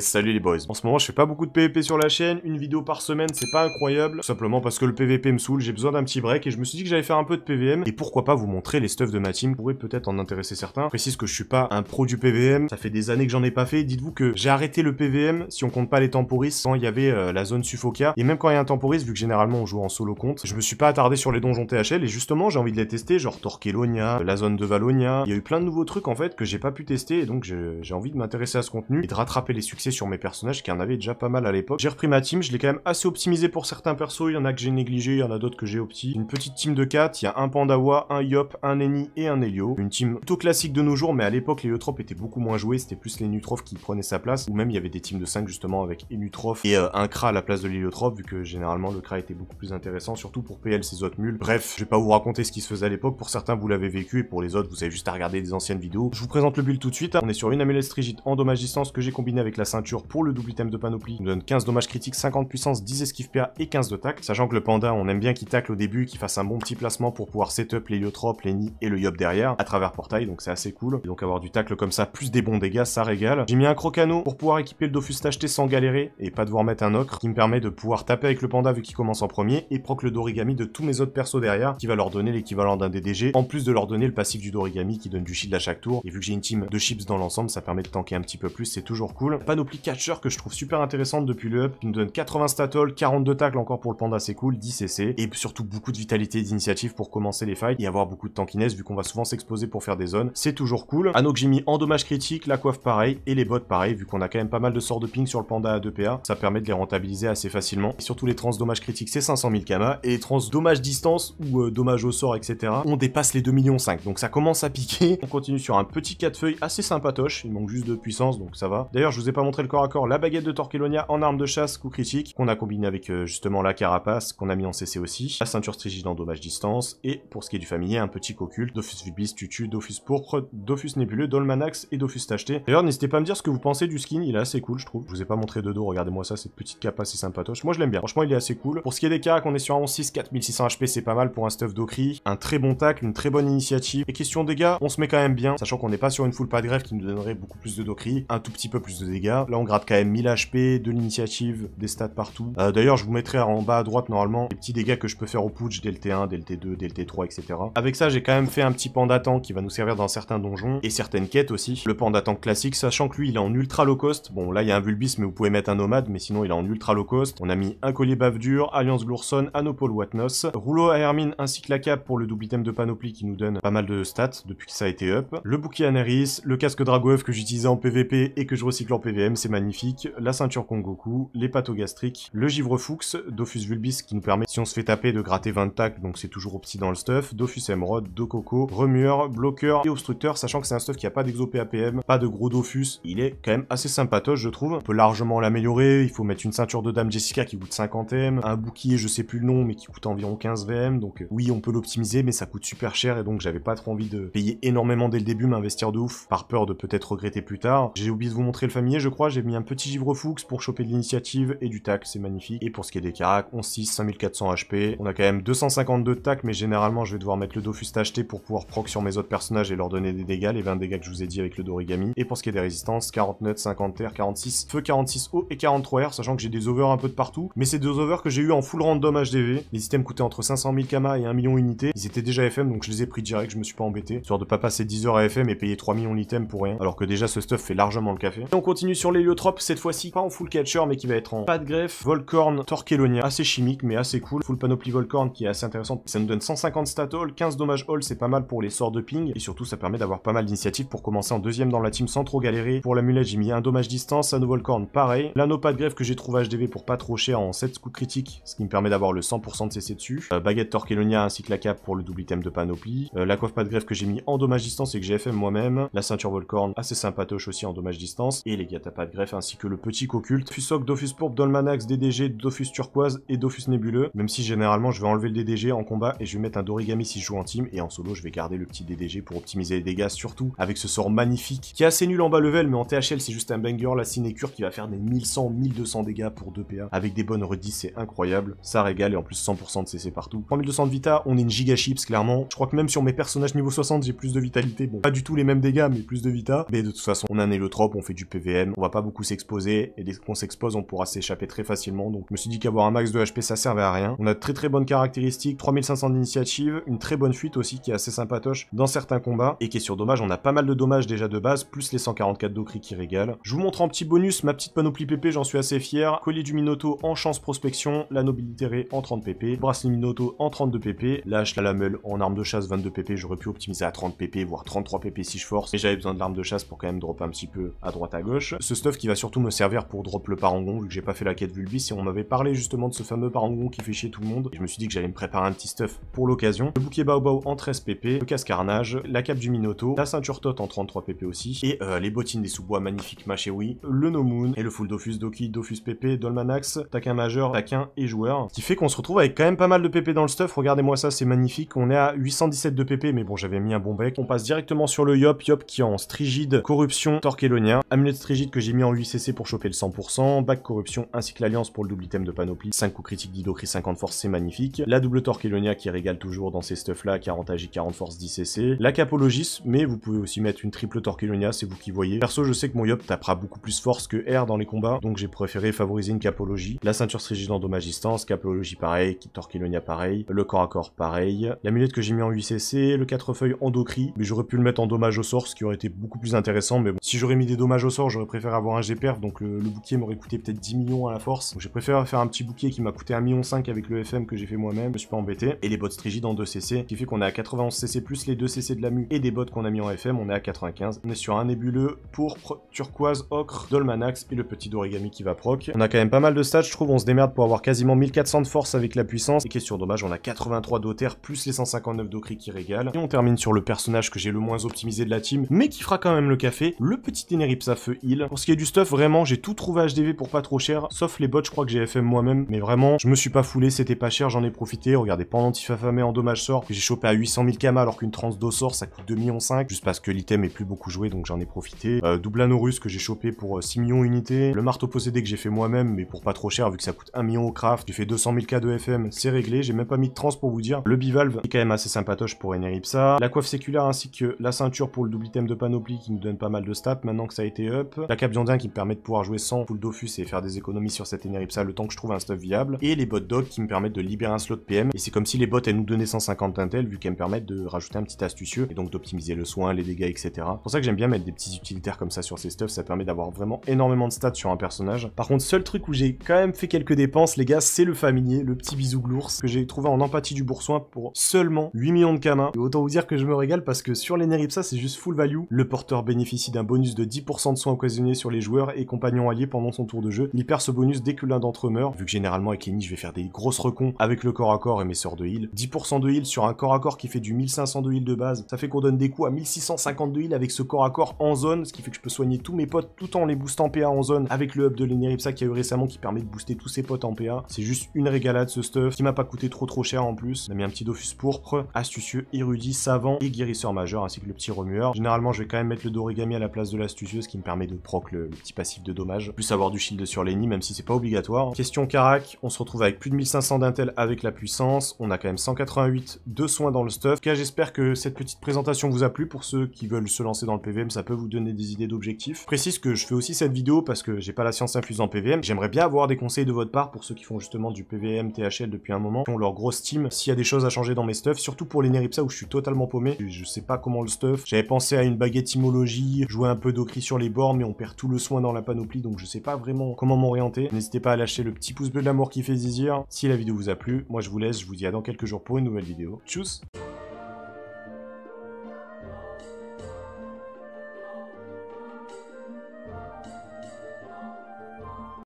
salut les boys. En ce moment, je fais pas beaucoup de PVP sur la chaîne. Une vidéo par semaine, c'est pas incroyable. simplement parce que le PVP me saoule, j'ai besoin d'un petit break. Et je me suis dit que j'allais faire un peu de PVM. Et pourquoi pas vous montrer les stuffs de ma team. Pourrait peut-être en intéresser certains. Je précise que je suis pas un pro du PVM. Ça fait des années que j'en ai pas fait. Dites-vous que j'ai arrêté le PVM, si on compte pas les temporis, quand il y avait euh, la zone Suffoca. Et même quand il y a un temporis, vu que généralement on joue en solo compte, je me suis pas attardé sur les donjons THL. Et justement, j'ai envie de les tester, genre Torquelonia, euh, la zone de Valonia. Il y a eu plein de nouveaux trucs en fait que j'ai pas pu tester. Et donc j'ai envie de m'intéresser à ce contenu et de rattraper les sur mes personnages qui en avaient déjà pas mal à l'époque. J'ai repris ma team, je l'ai quand même assez optimisé pour certains persos, il y en a que j'ai négligé, il y en a d'autres que j'ai opti. Une petite team de 4, il y a un Pandawa, un Yop, un Eni et un Helio. Une team plutôt classique de nos jours, mais à l'époque les était étaient beaucoup moins joués, c'était plus les Nutrophes qui prenaient sa place, ou même il y avait des teams de 5 justement avec Nutrof et euh, un Kra à la place de l'Héliotrophe, vu que généralement le Kra était beaucoup plus intéressant, surtout pour PL ses autres mules. Bref, je vais pas vous raconter ce qui se faisait à l'époque, pour certains vous l'avez vécu, et pour les autres vous avez juste à regarder des anciennes vidéos. Je vous présente le build tout de suite, hein. on est sur une Amélestrie endommage distance que j'ai combiné avec la ceinture pour le double item de panoplie. nous donne 15 dommages critiques, 50 puissance, 10 esquive PA et 15 de tac. Sachant que le panda, on aime bien qu'il tacle au début, qu'il fasse un bon petit placement pour pouvoir setup l'héliotrope, les nids et le yop derrière à travers portail, donc c'est assez cool. Et donc avoir du tacle comme ça, plus des bons dégâts, ça régale. J'ai mis un crocano pour pouvoir équiper le Dofus tacheté sans galérer et pas devoir mettre un ocre, qui me permet de pouvoir taper avec le panda vu qu'il commence en premier et proc le d'origami de tous mes autres persos derrière, qui va leur donner l'équivalent d'un DDG, en plus de leur donner le passif du d'origami qui donne du shield à chaque tour. Et vu que j'ai une team de chips dans l'ensemble, ça permet de tanker un petit peu plus, c'est toujours cool panoplie catcher que je trouve super intéressante depuis le up, qui nous donne 80 statol, 42 tacles encore pour le panda c'est cool, 10 CC, et surtout beaucoup de vitalité et d'initiative pour commencer les fights et avoir beaucoup de tankiness vu qu'on va souvent s'exposer pour faire des zones, c'est toujours cool. Anno que j'ai mis en dommage critique, la coiffe pareil, et les bottes pareil, vu qu'on a quand même pas mal de sorts de ping sur le panda à 2PA, ça permet de les rentabiliser assez facilement. Et surtout les trans dommages critiques c'est 500 000 kama, et les trans dommages distance ou euh, dommage au sort etc, on dépasse les 2 millions 5, donc ça commence à piquer. On continue sur un petit de feuilles assez sympatoche, il manque juste de puissance donc ça va. D'ailleurs je vous ai pas montré le corps à corps, la baguette de Torquelonia en arme de chasse, coup critique, qu'on a combiné avec euh, justement la carapace, qu'on a mis en CC aussi, la ceinture strigide en dommage distance, et pour ce qui est du familier, un petit cocul, Dofus Vibis, Tutu, Dofus Pourpre, Dofus Nébuleux, Dolmanax et Dofus Tacheté. D'ailleurs, n'hésitez pas à me dire ce que vous pensez du skin, il est assez cool, je trouve. Je vous ai pas montré de dos, regardez-moi ça, cette petite capa, assez sympatoche. Moi, je l'aime bien. Franchement, il est assez cool. Pour ce qui est des cas, qu'on est sur un 6 4600 HP, c'est pas mal pour un stuff d'ocri Un très bon tac une très bonne initiative. Et question dégâts, on se met quand même bien, sachant qu'on n'est pas sur une full pas de grève qui nous donnerait beaucoup plus de d'ocri un tout petit peu plus de dégâts Là, on gratte quand même 1000 HP, de l'initiative, des stats partout. Euh, d'ailleurs, je vous mettrai en bas à droite, normalement, les petits dégâts que je peux faire au putsch dès 1 dès 2 dès 3 etc. Avec ça, j'ai quand même fait un petit pan qui va nous servir dans certains donjons et certaines quêtes aussi. Le pan classique, sachant que lui, il est en ultra low cost. Bon, là, il y a un Vulbis, mais vous pouvez mettre un nomade, mais sinon, il est en ultra low cost. On a mis un collier bave dur, Alliance Glourson, anopol Watnos, rouleau à Hermine ainsi que la cape pour le double item de panoplie qui nous donne pas mal de stats depuis que ça a été up. Le bouclier Anaris, le casque Dragoeuf que j'utilisais en PvP et que je recycle en PvP c'est magnifique, la ceinture Kongoku, les gastriques, le givre Fuchs, Dofus Vulbis qui nous permet, si on se fait taper, de gratter 20 tacles, donc c'est toujours au dans le stuff, Dofus Emerald, coco Remueur, Bloqueur et Obstructeur, sachant que c'est un stuff qui a pas d'exo PAPM, pas de gros Dofus, il est quand même assez sympatoche, je trouve. On peut largement l'améliorer, il faut mettre une ceinture de Dame Jessica qui coûte 50 M, un bouclier, je sais plus le nom, mais qui coûte environ 15 VM, donc euh, oui, on peut l'optimiser, mais ça coûte super cher et donc j'avais pas trop envie de payer énormément dès le début, m'investir de ouf, par peur de peut-être regretter plus tard. J'ai oublié de vous montrer le familier, je crois, j'ai mis un petit Givre fox pour choper de l'initiative et du tac, c'est magnifique. Et pour ce qui est des caracs, 11-6, 5400 HP. On a quand même 252 de tac, mais généralement, je vais devoir mettre le Dofus acheté pour pouvoir proc sur mes autres personnages et leur donner des dégâts, les 20 dégâts que je vous ai dit avec le Dorigami. Et pour ce qui est des résistances, 49, 50 R, 46 feu, 46 eau et 43 R, sachant que j'ai des over un peu de partout. Mais ces deux over que j'ai eu en full random HDV. Les items coûtaient entre 500 000 Kama et 1 million unités. Ils étaient déjà FM, donc je les ai pris direct, je me suis pas embêté. Histoire de pas passer 10 heures à FM et payer 3 millions d'items pour rien. Alors que déjà, ce stuff fait largement le café. on continue sur l'héliotrope, cette fois-ci pas en full catcher, mais qui va être en pas de greffe, Volcorn, Torquelonia, assez chimique, mais assez cool, full panoplie Volcorn qui est assez intéressante, ça nous donne 150 stat all, 15 dommages all, c'est pas mal pour les sorts de ping, et surtout ça permet d'avoir pas mal d'initiatives pour commencer en deuxième dans la team sans trop galérer, pour l'amulet j'ai mis un dommage distance, à Volcorn pareil, l'anneau pas de greffe que j'ai trouvé HDV pour pas trop cher en 7 coups critiques, ce qui me permet d'avoir le 100% de CC dessus, euh, baguette Torquelonia ainsi que la cape pour le double item de panoplie, euh, la coiffe pas de greffe que j'ai mis en dommage distance et que j'ai FM moi-même, la ceinture Volcorn assez sympatoche aussi en dommage distance, et les gars t'as pas de greffe, ainsi que le petit co-culte Fusoc, Dofus Pourpre, Dolmanax, DDG, Dofus Turquoise et Dofus Nébuleux, même si généralement je vais enlever le DDG en combat et je vais mettre un Dorigami si je joue en team, et en solo je vais garder le petit DDG pour optimiser les dégâts, surtout avec ce sort magnifique, qui est assez nul en bas level, mais en THL c'est juste un banger, la sinécure qui va faire des 1100, 1200 dégâts pour 2 PA, avec des bonnes redis, c'est incroyable, ça régale, et en plus 100% de CC partout. 3200 de vita, on est une giga chips clairement, je crois que même sur mes personnages niveau 60 j'ai plus de vitalité, bon pas du tout les mêmes dégâts mais plus de vita, mais de toute façon on a le on fait du PVM, on va pas beaucoup s'exposer, et dès qu'on s'expose, on pourra s'échapper très facilement, donc je me suis dit qu'avoir un max de HP, ça servait à rien. On a de très très bonnes caractéristiques, 3500 d'initiative, une très bonne fuite aussi, qui est assez sympatoche dans certains combats, et qui est sur dommage, on a pas mal de dommages déjà de base, plus les 144 d'Ocry qui régale. Je vous montre en petit bonus ma petite panoplie PP, j'en suis assez fier, collier du Minoto en chance prospection, la ré en 30 PP, bracelet Minoto en 32 PP, lâche la lamelle en arme de chasse 22 PP, j'aurais pu optimiser à 30 PP, voire 33 PP si je force, Et j'avais besoin de l'arme de chasse pour quand même dropper un petit peu à droite à gauche. Ce stuff qui va surtout me servir pour drop le parangon, vu que j'ai pas fait la quête Vulbis, et on m'avait parlé justement de ce fameux parangon qui fait chier tout le monde. Et je me suis dit que j'allais me préparer un petit stuff pour l'occasion. Le bouquet Baobao en 13 pp, le casque Carnage, la cape du Minoto, la ceinture Tot en 33 pp aussi, et euh, les bottines des sous-bois magnifiques oui, le No Moon, et le full Dofus Doki, Dofus pp, Dolmanax, Taquin Majeur, Taquin et Joueur. Ce qui fait qu'on se retrouve avec quand même pas mal de pp dans le stuff. Regardez-moi ça, c'est magnifique. On est à 817 de pp, mais bon, j'avais mis un bon bec. On passe directement sur le Yop, Yop qui est en Strigide, Corruption, torquelonia Amulet Strigide, que j'ai mis en 8cc pour choper le 100%, Bac Corruption ainsi que l'Alliance pour le double item de Panoplie, 5 coups critiques d'Idocris 50 force c'est magnifique, la double Torquelonia qui régale toujours dans ces stuffs là, 40 AG, 40 force 10cc, la Capologis, mais vous pouvez aussi mettre une triple Torquillonia, c'est vous qui voyez. Perso je sais que mon Yop tapera beaucoup plus force que R dans les combats, donc j'ai préféré favoriser une Capologie, la ceinture en dommage distance, Capologie pareil, Torquelonia pareil, le corps à corps pareil, l'amulette que j'ai mis en 8cc, le 4 feuilles endocri, mais j'aurais pu le mettre en dommage au sort, ce qui aurait été beaucoup plus intéressant, mais bon. Si j'aurais mis des dommages au sort, j'aurais préfère avoir un GPR, donc le, bouquet m'aurait coûté peut-être 10 millions à la force. Donc j'ai préféré faire un petit bouquet qui m'a coûté 1,5 million avec le FM que j'ai fait moi-même, je suis pas embêté. Et les bots strigides en 2cc, qui fait qu'on est à 91 cc plus les 2 cc de la mu et des bots qu'on a mis en FM, on est à 95. On est sur un nébuleux, pourpre, turquoise, ocre, dolmanax et le petit d'origami qui va proc. On a quand même pas mal de stats, je trouve, on se démerde pour avoir quasiment 1400 de force avec la puissance. Et question dommage, on a 83 d'Auteur plus les 159 d'Ocri qui régale. Et on termine sur le personnage que j'ai le moins optimisé de la team, mais qui fera quand même le café, le petit à feu heal. Pour ce qui est du stuff, vraiment, j'ai tout trouvé HDV pour pas trop cher, sauf les bots, je crois que j'ai FM moi-même, mais vraiment, je me suis pas foulé, c'était pas cher, j'en ai profité. Regardez, pendentif affamé en dommage sort, que j'ai chopé à 800 000 kama alors qu'une trans sort, ça coûte 2,5 millions juste parce que l'item est plus beaucoup joué, donc j'en ai profité. Euh, double anorus que j'ai chopé pour 6 euh, millions unités, le marteau possédé que j'ai fait moi-même, mais pour pas trop cher, vu que ça coûte 1 million au craft, j'ai fait 200 000 k de FM, c'est réglé, j'ai même pas mis de trans pour vous dire. Le bivalve est quand même assez sympatoche pour Eneripsa, la coiffe séculaire ainsi que la ceinture pour le double item de panoplie qui nous donne pas mal de stats maintenant que ça a été up cap qui me permet de pouvoir jouer sans full Dofus et faire des économies sur cette Eneripsa le temps que je trouve un stuff viable. Et les bots Dog qui me permettent de libérer un slot PM. Et c'est comme si les bots elles nous donnaient 150 intel vu qu'elles me permettent de rajouter un petit astucieux et donc d'optimiser le soin, les dégâts, etc. C'est pour ça que j'aime bien mettre des petits utilitaires comme ça sur ces stuffs, ça permet d'avoir vraiment énormément de stats sur un personnage. Par contre, seul truc où j'ai quand même fait quelques dépenses, les gars, c'est le familier, le petit bisou glours que j'ai trouvé en empathie du boursoin pour seulement 8 millions de camins Et autant vous dire que je me régale parce que sur les Neripsa, c'est juste full value. Le porteur bénéficie d'un bonus de 10% de soins occasionnels sur les joueurs et compagnons alliés pendant son tour de jeu. Il perd ce bonus dès que l'un d'entre eux meurt, vu que généralement avec Lenny je vais faire des grosses recons avec le corps à corps et mes sorts de heal. 10% de heal sur un corps à corps qui fait du 1500 de heal de base, ça fait qu'on donne des coups à 1650 de heal avec ce corps à corps en zone, ce qui fait que je peux soigner tous mes potes tout en les boostant PA en zone avec le hub de l'Eneripsa qu'il y a eu récemment qui permet de booster tous ses potes en PA. C'est juste une régalade ce stuff qui m'a pas coûté trop trop cher en plus. On a mis un petit Dofus pourpre, astucieux, érudit, savant et guérisseur majeur ainsi que le petit remueur. Généralement je vais quand même mettre le d'origami à la place de l'astucieuse qui me permet de le, petit passif de dommage. Plus avoir du shield sur les nids, même si c'est pas obligatoire. Question Karak, on se retrouve avec plus de 1500 d'intel avec la puissance. On a quand même 188 de soins dans le stuff. cas, j'espère que cette petite présentation vous a plu. Pour ceux qui veulent se lancer dans le PVM, ça peut vous donner des idées d'objectifs. Précise que je fais aussi cette vidéo parce que j'ai pas la science infuse en PVM. J'aimerais bien avoir des conseils de votre part pour ceux qui font justement du PVM, THL depuis un moment, qui ont leur grosse team. S'il y a des choses à changer dans mes stuff surtout pour les Neripsa où je suis totalement paumé, je sais pas comment le stuff. J'avais pensé à une baguette immologie, jouer un peu d'ocri sur les bords, mais on perd tout le soin dans la panoplie, donc je sais pas vraiment comment m'orienter. N'hésitez pas à lâcher le petit pouce bleu de l'amour qui fait zizir. Si la vidéo vous a plu, moi je vous laisse, je vous dis à dans quelques jours pour une nouvelle vidéo. Tchuss